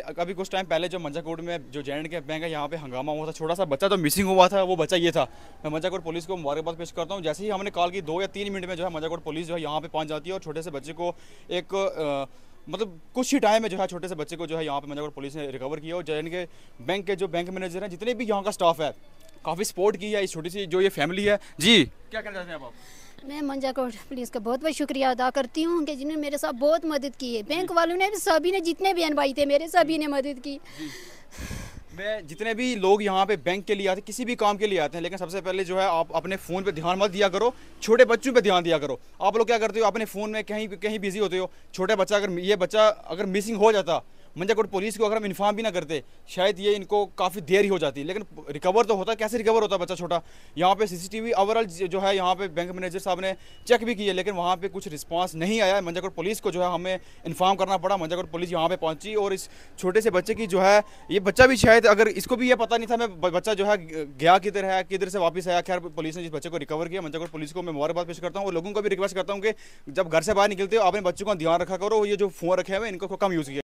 अभी कुछ टाइम पहले जो मंजाकोट में जो जे एंड के बैंक है यहाँ पे हंगामा हुआ था छोटा सा बच्चा तो मिसिंग हुआ था वो बच्चा ये था मैं मंजाकोट पुलिस को मुबारकबाद पेश करता हूँ जैसे ही हमने कॉल की दो या तीन मिनट में जो है मंजाकोट पुलिस जो है यहाँ पे पहुँच जाती है और छोटे से बच्चे को एक आ, मतलब कुछ ही टाइम में जो है छोटे से बच्चे को जो है यहाँ पे मंजाकोट पुलिस ने रिकवर किया और जे के बैंक के जो बैंक मैनेजर हैं जितने भी यहाँ का स्टाफ है काफ़ी सपोर्ट की है इस छोटी सी जो ये फैमिली है जी क्या कहना चाहते हैं आप मैं मंजा कोट पुलिस का बहुत बहुत शुक्रिया अदा करती हूँ कि जिन्होंने मेरे साथ बहुत मदद की है बैंक वालों ने सभी ने जितने भी अनवाई थे मेरे सभी ने मदद की मैं जितने भी लोग यहाँ पे बैंक के लिए आते हैं किसी भी काम के लिए आते हैं लेकिन सबसे पहले जो है आप अपने फ़ोन पे ध्यान मत दिया करो छोटे बच्चों पे ध्यान दिया करो आप लोग क्या करते हो अपने फ़ोन में कहीं कहीं बिजी होते हो छोटे बच्चा अगर ये बच्चा अगर मिसिंग हो जाता मंजाकोट पुलिस को अगर हम इन्फॉर्म भी ना करते शायद ये इनको काफ़ी देर ही हो जाती लेकिन रिकवर तो होता कैसे रिकवर होता बच्चा छोटा यहाँ पे सीसीटीवी ओवरऑल जो है यहाँ पे बैंक मैनेजर साहब ने चेक भी किए लेकिन वहाँ पे कुछ रिस्पांस नहीं आया मंजाकोट पुलिस को जो है हमें इन्फॉर्म करना पड़ा मंजाकोट पुलिस यहाँ पर पहुँची और इस छोटे से बच्चे की जो है ये बच्चा भी शायद अगर इसको भी ये पता नहीं था मैं बच्चा जो है गया किधर है किधर से वापस आया खैर पुलिस ने जिस बच्चे को रिकवर किया मंजाकोट पुलिस को मैं मुबारकबाद पेश करता हूँ और लोगों को भी रिक्वेस्ट करता हूँ कि जब घर से बाहर निकलते हो अपने बच्चों का ध्यान रखा करो ये जो फ़ोन रखे हुए इनको कम यूज़ किया